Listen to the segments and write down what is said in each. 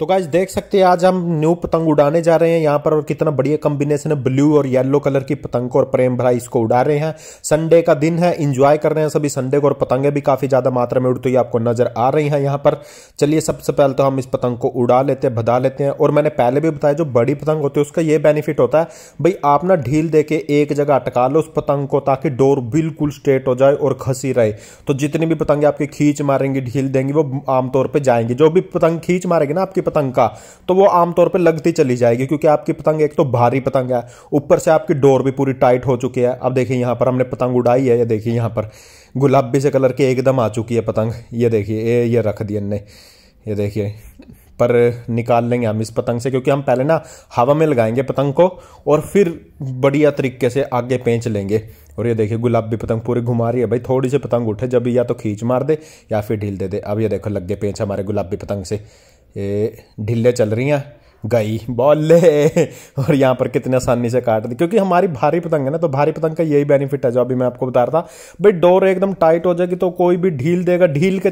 तो गाइज देख सकते हैं आज हम न्यू पतंग उड़ाने जा रहे हैं यहाँ पर और कितना बढ़िया कॉम्बिनेशन है ब्लू और येलो कलर की पतंग को और प्रेम भरा इसको उड़ा रहे हैं संडे का दिन है इंजॉय कर रहे हैं सभी संडे को और पतंगे भी काफ़ी ज़्यादा मात्रा में उड़ती हुई आपको नजर आ रही हैं यहाँ पर चलिए सबसे पहले तो हम इस पतंग को उड़ा लेते हैं भदा लेते हैं और मैंने पहले भी बताया जो बड़ी पतंग होती है उसका ये बेनिफिट होता है भाई आप ना ढील दे के एक जगह अटका लो उस पतंग को ताकि डोर बिल्कुल स्ट्रेट हो जाए और खसी रहे तो जितनी भी पतंगे आपकी खींच मारेंगी ढील देंगी वो आमतौर पर जाएंगी जो भी पतंग खींच मारेगी ना आपकी पतंग का तो वो आमतौर पर लगती चली जाएगी क्योंकि आपकी पतंग एक तो भारी पतंग है ऊपर से आपकी डोर भी पूरी टाइट हो चुकी है अब देखिए यहाँ पर हमने पतंग उड़ाई है ये देखिए यहाँ पर गुलाबी से कलर की एकदम आ चुकी है पतंग ये देखिए ये रख दी ने ये देखिए पर निकाल लेंगे हम इस पतंग से क्योंकि हम पहले ना हवा में लगाएंगे पतंग को और फिर बढ़िया तरीके से आगे पेंच लेंगे और ये देखिए गुलाबी पतंग पूरी घुमा रही है भाई थोड़ी सी पतंग उठे जब या तो खींच मार दे या फिर ढील दे दे अब ये देखो लग गए पेंच हमारे गुलाबी पतंग से ढीले चल रही हैं गई बोले और यहाँ पर कितने आसानी से काट दी क्योंकि हमारी भारी पतंग है ना तो भारी पतंग का यही बेनिफिट है जो अभी मैं आपको बता रहा था भाई डोर एकदम टाइट हो जाएगी तो कोई भी ढील देगा ढील के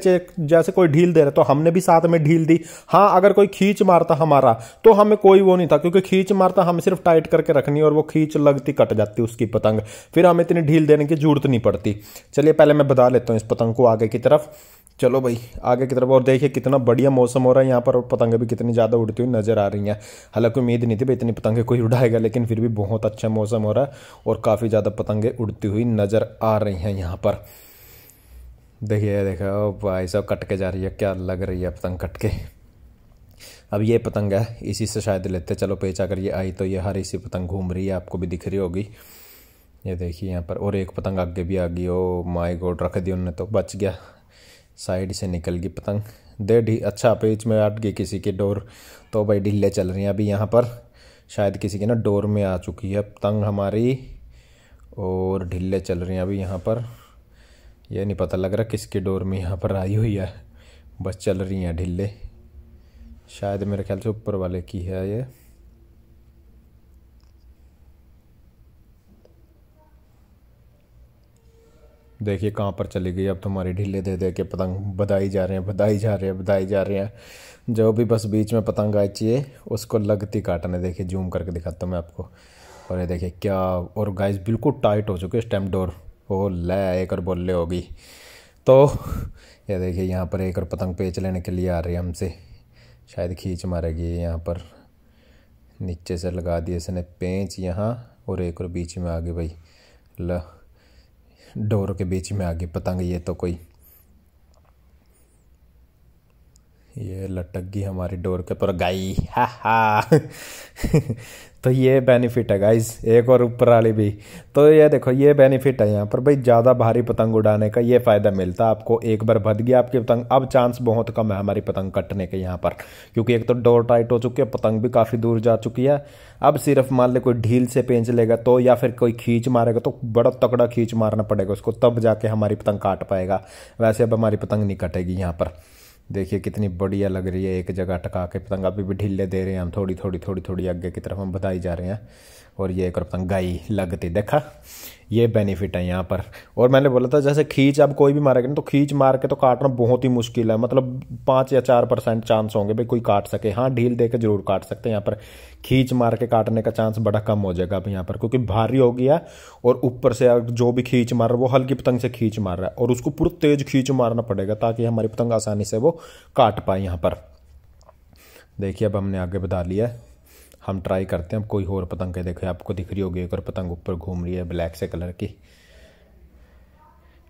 जैसे कोई ढील दे रहा तो हमने भी साथ में ढील दी हाँ अगर कोई खींच मारता हमारा तो हमें कोई वो नहीं था क्योंकि खींच मारता हमें सिर्फ टाइट करके रखनी और वो खींच लगती कट जाती उसकी पतंग फिर हमें इतनी ढील देने की जरूरत नहीं पड़ती चलिए पहले मैं बता लेता हूँ इस पतंग को आगे की तरफ चलो भाई आगे की तरफ और देखिए कितना बढ़िया मौसम हो रहा है यहाँ पर और पतंगे भी कितनी ज़्यादा उड़ती हुई नज़र आ रही हैं हालांकि उम्मीद नहीं थी भाई इतनी पतंगे कोई उड़ाएगा लेकिन फिर भी बहुत अच्छा मौसम हो रहा है और काफ़ी ज़्यादा पतंगे उड़ती हुई नज़र आ रही हैं यहाँ पर देखिए देखो ओ भाई साहब कट के जा रही है क्या लग रही है पतंग कट के अब ये पतंग है इसी से शायद लेते चलो पेच अगर ये आई तो ये हर इसी पतंग घूम रही है आपको भी दिख रही होगी ये देखिए यहाँ पर और एक पतंग आगे भी आ गई ओ माय गॉड रख दी उनने तो बच गया साइड से निकल गई पतंग दे ढी अच्छा पेज में अट गई किसी के डोर तो भाई ढीले चल रही हैं अभी यहाँ पर शायद किसी के ना डोर में आ चुकी है पतंग हमारी और ढीले चल रही हैं अभी यहाँ पर यह नहीं पता लग रहा किसके डोर में यहाँ पर आई हुई है बस चल रही हैं ढीले शायद मेरे ख्याल से ऊपर वाले की है ये देखिए कहाँ पर चली गई अब तुम्हारी ढीले दे दे के पतंग बधाई जा रहे हैं बधाई जा रहे हैं बधाई जा रहे हैं जो भी बस बीच में पतंग आई चाहिए उसको लगती काटने देखिए जूम करके दिखाता हूँ मैं आपको और ये देखिए क्या और गाइस बिल्कुल टाइट हो चुके स्टैम्प डोर ओ ले एक और बोले होगी तो ये देखिए यहाँ पर एक और पतंग पेच लेने के लिए आ रही है हमसे शायद खींच मारेगी यहाँ पर नीचे से लगा दिए इसने पेंच यहाँ और एक और बीच में आ गई भाई ल डोर के बीच में आ गई पतंग ये तो कोई ये लटक गई हमारी डोर के पर गाई हा हा तो ये बेनिफिट है गाइस एक और ऊपर वाली भी तो ये देखो ये बेनिफिट है यहाँ पर भाई ज़्यादा भारी पतंग उड़ाने का ये फ़ायदा मिलता है आपको एक बार भद गया आपकी पतंग अब चांस बहुत कम है हमारी पतंग कटने के यहाँ पर क्योंकि एक तो डोर टाइट हो चुकी है पतंग भी काफ़ी दूर जा चुकी है अब सिर्फ मान ले कोई ढील से पेंच लेगा तो या फिर कोई खींच मारेगा तो बड़ा तकड़ा खींच मारना पड़ेगा उसको तब जाके हमारी पतंग काट पाएगा वैसे अब हमारी पतंग नहीं कटेगी यहाँ पर देखिए कितनी बढ़िया लग रही है एक जगह टका के पतंग अभी भी ढीले दे रहे हैं हम थोड़ी थोड़ी थोड़ी थोड़ी आगे की तरफ हम बताई जा रहे हैं और ये पता गाई लगती देखा ये बेनिफिट है यहाँ पर और मैंने बोला था जैसे खींच अब कोई भी मारेगा ना तो खींच मार के तो काटना बहुत ही मुश्किल है मतलब पाँच या चार परसेंट चांस होंगे भाई कोई काट सके हाँ ढील दे के जरूर काट सकते हैं यहाँ पर खींच मार के काटने का चांस बड़ा कम हो जाएगा अब यहाँ पर क्योंकि भारी हो गया और ऊपर से जो भी खींच मार रहा है वो हल्की पतंग से खींच मार रहा है और उसको पूरा तेज खींच मारना पड़ेगा ताकि हमारी पतंग आसानी से वो काट पाए यहाँ पर देखिए अब हमने आगे बता लिया हम ट्राई करते हैं अब कोई और पतंग है देखो आपको दिख रही होगी एक और पतंग ऊपर घूम रही है ब्लैक से कलर की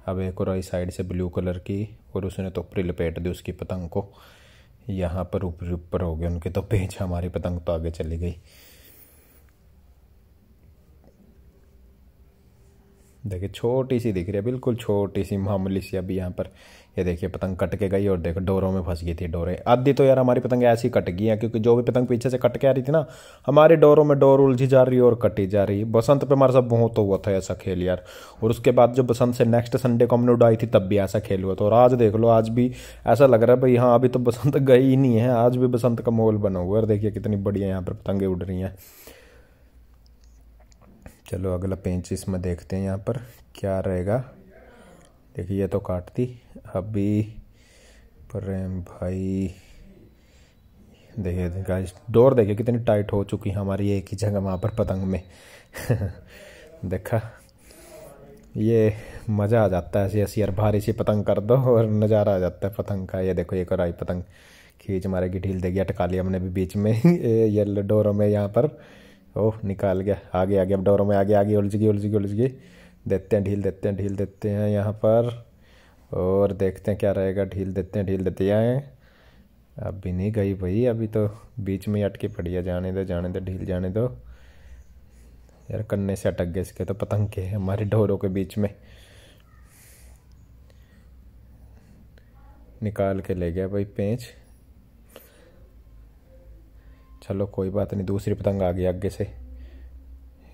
अब एक और आई साइड से ब्लू कलर की और उसने तो ऊपरी लपेट दी उसकी पतंग को यहाँ पर ऊपर ऊपर हो गए उनके तो पेच हमारी पतंग तो आगे चली गई देखिए छोटी सी दिख रही है बिल्कुल छोटी सी मामूली सी अभी यहाँ पर ये देखिए पतंग कट के गई और देखो डोरों में फंस गई थी डोरे आधी तो यार हमारी पतंग ऐसी कट गई है क्योंकि जो भी पतंग पीछे से कट के आ रही थी ना हमारे डोरों में डोर उलझी जा रही है और कटी जा रही है बसंत पे हमारे साथ बहुत तो हुआ था ऐसा खेल यार और उसके बाद जो बसंत से नेक्स्ट संडे को हमने उड़ाई थी तब भी ऐसा खेल हुआ तो और आज देख लो आज भी ऐसा लग रहा है भाई हाँ अभी तो बसंत गई ही नहीं है आज भी बसंत का माहौल बना हुआ है और देखिए कितनी बढ़िया यहाँ पर पतंगें उड़ रही हैं चलो अगला पेंच इसमें देखते हैं यहाँ पर क्या रहेगा देखिए ये तो काट दी अभी प्रेम भाई देखिए गाइस डोर देखिए कितनी टाइट हो चुकी है हमारी एक ही जगह वहाँ पर पतंग में देखा ये मज़ा आ जाता है ऐसी ऐसी यार भारी सी पतंग कर दो और नज़ारा आ जाता है पतंग का ये देखो एक और आई पतंग खींच मारेगी ढील देगी अटका लिया हमने भी बीच में ये डोरों में यहाँ पर ओह निकाल गया आगे आगे अब डोरों में आगे आगे उलझ गई उलझ गई उलझ गई देते हैं ढील देते हैं ढील देते हैं यहाँ पर और देखते हैं क्या रहेगा ढील देते हैं ढील देते हैं अभी नहीं गई भाई अभी तो बीच में अटके पड़ी है जाने दो जाने दो ढील जाने दो यार कन्ने से अटक गए इसके तो पतंग के हमारे ढोरों के बीच में निकाल के ले गया भाई पेंच चलो कोई बात नहीं दूसरी पतंग आ गई आगे से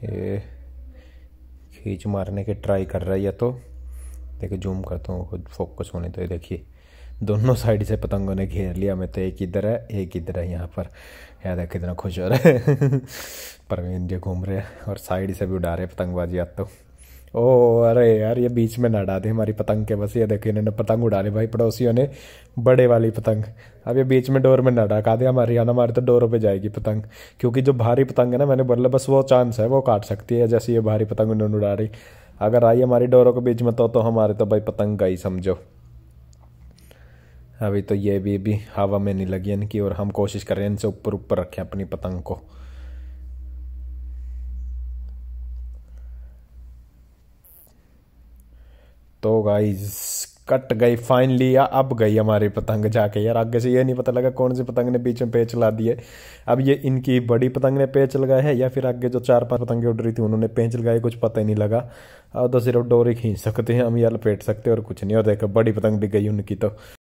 ये खींच मारने की ट्राई कर रहा है या तो देखिए जूम करता हूँ खुद फोकस होने तो ये देखिए दोनों साइड से पतंगों ने घेर लिया मैं तो एक इधर है एक इधर है यहाँ पर याद है कितना खुश हो रहा है परवीन इंडिया घूम रहे हैं और साइड से भी उड़ा रहे पतंगबाजी आता तो ओ अरे यार ये बीच में नड़ा दे हमारी पतंग के बस ये देखो इन्होंने पतंग उड़ा ली भाई पड़ोसियों ने बड़े वाली पतंग अब ये बीच में डोर में नड़ा का दे हमारी यहाँ हमारे तो डोरों पे जाएगी पतंग क्योंकि जो भारी पतंग है ना मैंने बोला बस वो चांस है वो काट सकती है जैसे ये भारी पतंग उन्होंने उड़ा रही अगर आई हमारी डोरों के बीच में तो, तो हमारे तो भाई पतंग गई समझो अभी तो ये भी भी हवा में नहीं लगी इनकी और हम कोशिश कर रहे हैं इनसे ऊपर ऊपर रखें अपनी पतंग को तो गाइज कट गई फाइनली या अब गई हमारी पतंग जाके यार आगे से ये नहीं पता लगा कौन सी पतंग ने बीच में पेच ला दी है अब ये इनकी बड़ी पतंग ने पेच लगाए है या फिर आगे जो चार पांच पतंगे उड़ रही थी उन्होंने पेच लगाए कुछ पता ही नहीं लगा अब तो सिर्फ डोरी खींच सकते हैं हम या लपेट सकते हैं और कुछ नहीं और देखो बड़ी पतंग भी गई उनकी तो